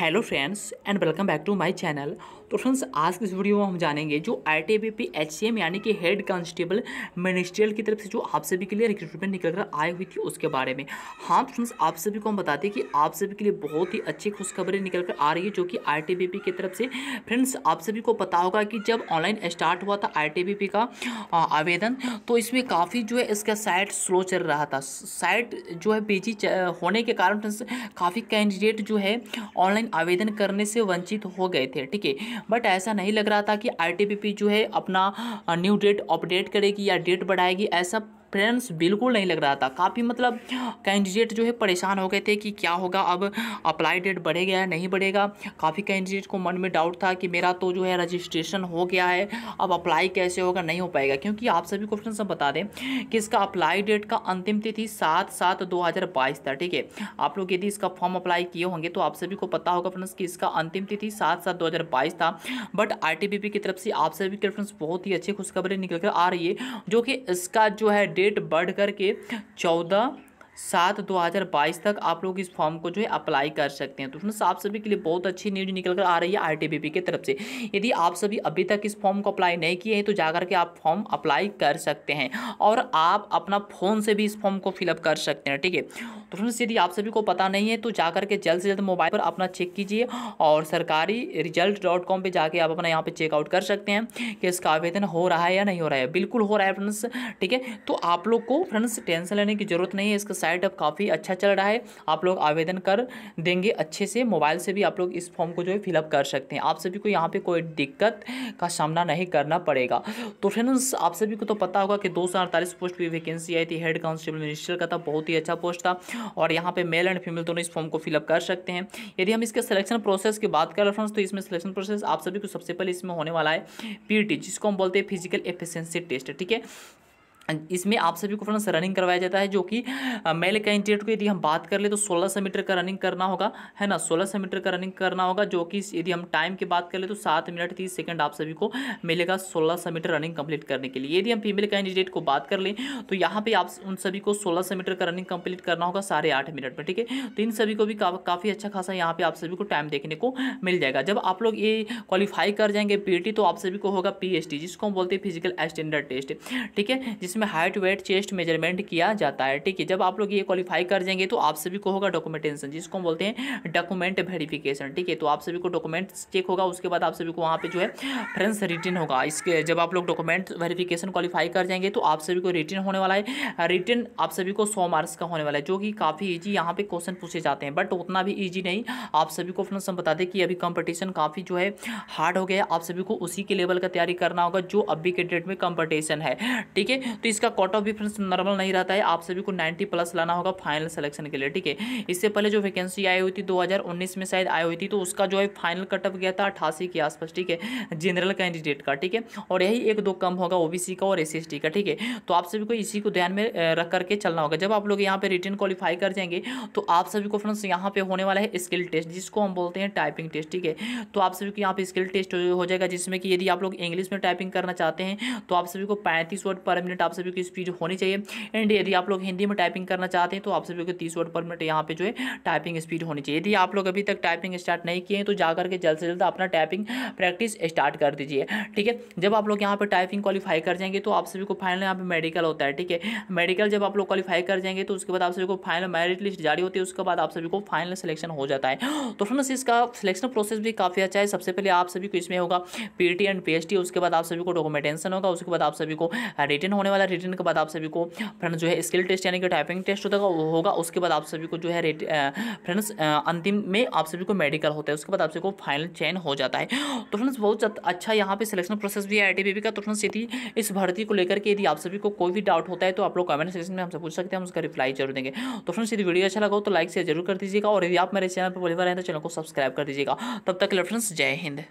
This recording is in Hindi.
hello friends and welcome back to my channel तो फ्रेंड्स आज की इस वीडियो में हम जानेंगे जो I T B P H C M यानी कि हेड कांस्टेबल मिनिस्ट्रियल की तरफ से जो आप सभी के लिए रिक्रूटमेंट निकल कर आई हुई थी उसके बारे में हाँ फ्रेंड्स तो आप सभी को हम बताते हैं कि आप सभी के लिए बहुत ही अच्छी खुशखबरी निकल कर आ रही है जो कि आई टी बी पी की तरफ से फ्रेंड्स आप सभी को पता होगा कि जब ऑनलाइन स्टार्ट हुआ था आई टी बी पी का आवेदन तो इसमें काफ़ी जो है इसका साइट स्लो चल रहा था साइट जो है बिजी होने के कारण फ्रेंड्स काफ़ी कैंडिडेट जो है ऑनलाइन ऑनलाइन आवेदन करने से वंचित हो गए थे ठीक है बट ऐसा नहीं लग रहा था कि आई जो है अपना न्यू डेट अपडेट करेगी या डेट बढ़ाएगी ऐसा फ्रेंड्स बिल्कुल नहीं लग रहा था काफ़ी मतलब कैंडिडेट जो है परेशान हो गए थे कि क्या होगा अब अप्लाई डेट बढ़ेगा या नहीं बढ़ेगा काफ़ी कैंडिडेट को मन में डाउट था कि मेरा तो जो है रजिस्ट्रेशन हो गया है अब अप्लाई कैसे होगा नहीं हो पाएगा क्योंकि आप सभी को सब बता दें कि इसका अप्लाई डेट का अंतिम तिथि सात सात दो हज़ार बाईस था ठीक है आप लोग यदि इसका फॉर्म अप्लाई किए होंगे तो आप सभी को पता होगा फ्रेंड्स कि इसका अंतिम तिथि सात सात दो हज़ार बाईस था बट आर की तरफ से आप सभी के फ्रेंड्स बहुत ही अच्छी खुशखबरी निकल कर आ रही है जो कि इसका जो है डेट रेट बढ़ करके चौदह सात दो हज़ार बाईस तक आप लोग इस फॉर्म को जो है अप्लाई कर सकते हैं तो फ्रेंड्स आप सभी के लिए बहुत अच्छी न्यूज निकल कर आ रही है आरटीबीपी की तरफ से यदि आप सभी अभी तक इस फॉर्म को अप्लाई नहीं किए हैं तो जाकर के आप फॉर्म अप्लाई कर सकते हैं और आप अपना फ़ोन से भी इस फॉर्म को फिलअप कर सकते हैं ठीक है तो फ्रेंड्स यदि आप सभी को पता नहीं है तो जाकर के जल्द से जल्द मोबाइल पर अपना चेक कीजिए और सरकारी रिजल्ट डॉट कॉम पर जाके आप अपना यहाँ पर चेकआउट कर सकते हैं कि इसका आवेदन हो रहा है या नहीं हो रहा है बिल्कुल हो रहा है फ्रेंड्स ठीक है तो आप लोग को फ्रेंड्स टेंशन लेने की जरूरत नहीं है इसका वेबसाइट अब काफ़ी अच्छा चल रहा है आप लोग आवेदन कर देंगे अच्छे से मोबाइल से भी आप लोग इस फॉर्म को जो है फिलअप कर सकते हैं आप सभी को यहाँ पर कोई दिक्कत का सामना नहीं करना पड़ेगा तो फ्रेंड्स आप सभी को तो पता होगा कि दो पोस्ट की वैकेंसी आई थी हेड कांस्टेबल मिनिस्टर का था बहुत ही अच्छा पोस्ट था और यहाँ पर मेल एंड फीमेल दोनों इस फॉर्म को फिलअप कर सकते हैं यदि हम इसके सिलेक्शन प्रोसेस की बात करें फ्रेंड्स तो इसमें सिलेक्शन प्रोसेस आप सभी को सबसे पहले इसमें होने वाला है पीटी e जिसको हम बोलते हैं फिजिकल एफिशिएंसी टेस्ट ठीक है इसमें आप सभी को फ्रेंड्स रनिंग करवाया जाता है जो कि मेल कैंडिडेट को यदि हम बात कर ले तो सौ मीटर का रनिंग करना होगा है ना सौ मीटर का रनिंग करना होगा जो कि यदि हम टाइम की बात कर ले तो सात मिनट तीस सेकंड आप सभी को मिलेगा सौ मीटर रनिंग कंप्लीट करने के लिए यदि हम फीमेल कैंडिडेट को बात कर लें तो यहाँ पर आप उन सभी को सोलह सौ मीटर का रनिंग कंप्लीट करना होगा साढ़े मिनट में ठीक है तो इन सभी को भी काफ़ी अच्छा खासा यहाँ पर आप सभी को टाइम देखने को मिल जाएगा जब आप लोग ये क्वालिफाई कर जाएंगे पी e तो आप सभी को होगा पी जिसको हम बोलते हैं फिजिकल स्टैंडर्ड टेस्ट ठीक है जिस जिसमें हाइट वेट चेस्ट मेजरमेंट किया जाता है ठीक है जब आप लोग ये क्वालिफाई कर जाएंगे तो आप सभी को होगा डॉक्यूमेंटेशन जिसको हम बोलते हैं डॉक्यूमेंट वेरिफिकेशन ठीक है तो आप सभी को डॉक्यूमेंट चेक होगा उसके बाद आप सभी को वहाँ पर जो है फ्रेंस रिटर्न होगा इसके जब आप लोग डॉक्यूमेंट वेरीफिकेशन क्वालिफाई कर जाएंगे तो आप सभी को रिटर्न होने वाला है रिटर्न आप सभी को सौ मार्क्स का होने वाला है जो कि काफ़ी ईजी यहाँ पर क्वेश्चन पूछे जाते हैं बट उतना भी ईजी नहीं आप सभी को फ्रेंड्स हम बता दें कि अभी कॉम्पिटिशन काफ़ी जो है हार्ड हो गया आप सभी को उसी के लेवल का तैयारी करना होगा जो अभी के डेट में कंपटीशन है ठीक है तो तो इसका कट ऑफ डिफरेंस नॉर्मल नहीं रहता है आप सभी को नाइन्टी प्लस लाना होगा फाइनल सिलेक्शन के लिए ठीक है इससे पहले जो वैकेंसी आई हुई थी 2019 में शायद आई हुई थी तो उसका जो है फाइनल कट ऑफ गया था अठासी के आसपास ठीक है जनरल कैंडिडेट का ठीक है और यही एक दो कम होगा ओबीसी का और एस का ठीक है तो आप सभी को इसी को ध्यान में रख करके चलना होगा जब आप लोग यहाँ पर रिटर्न क्वालिफाई कर जाएंगे तो आप सभी को फ्रेंड्स यहाँ पर होने वाला है स्किल टेस्ट जिसको हम बोलते हैं टाइपिंग टेस्ट ठीक है तो आप सभी को यहाँ पर स्किल टेस्ट हो जाएगा जिसमें कि यदि आप लोग इंग्लिश में टाइपिंग करना चाहते हैं तो आप सभी को पैंतीस वर्ड पर मिनट आप सभी की स्पीड होनी चाहिए एंड यदि आप लोग हिंदी में टाइपिंग करना चाहते हैं तो आप सभी को तीस वर्ड पर मिनट यहाँ पे जो है टाइपिंग स्पीड होनी चाहिए यदि आप लोग अभी तक टाइपिंग स्टार्ट नहीं किए हैं तो जाकर के जल्द से जल्द अपना टाइपिंग प्रैक्टिस स्टार्ट कर दीजिए ठीक है जब आप लोग यहाँ पर टाइपिंग क्वालिफाई कर जाएंगे तो आप सभी को फाइनल यहाँ पर मेडिकल होता है ठीक है मेडिकल जब आप लोग क्वालिफाई कर जाएंगे तो उसके बाद आप सभी को फाइनल मेरिट लिस्ट जारी होती है उसके बाद आप सभी को फाइनल सिलेक्शन हो जाता है तो फ्रेंड्स इसका सिलेक्शन प्रोसेस भी काफ़ी अच्छा है सबसे पहले आप सभी को इसमें होगा पीटी एंड पी उसके बाद आप सभी को डॉक्यूमेंटेशन होगा उसके बाद आप सभी को रिटर्न होने वाला रिटर्न के बाद आप सभी को फ्रेंड्स जो है स्किल टेस्ट यानी कि टाइपिंग टेस्ट होता होगा उसके बाद आप सभी को जो है फ्रेंड्स अंतिम में आप सभी को मेडिकल होता है उसके बाद आप सभी को फाइनल चयन हो जाता है तो फ्रेंड्स बहुत अच्छा यहाँ पे सिलेक्शन प्रोसेस भी है आई का तो फ्रेंड्स यदि इस भर्ती को लेकर के यदि आप सभी को कोई भी डाउट होता है तो आप लोग कमेंट सेक्शन में हमसे पूछ सकते हैं हम उसका रिप्लाई जरूर देंगे तो फ्रेंड्स यदि वीडियो अच्छा लगा हो तो लाइक शेयर जरूर कर दीजिएगा और यदि आप मेरे चैनल पर बोले बार हैं तो चैनल को सब्सक्राइब कर दीजिएगा तब तक फ्रेंड्स जय हिंद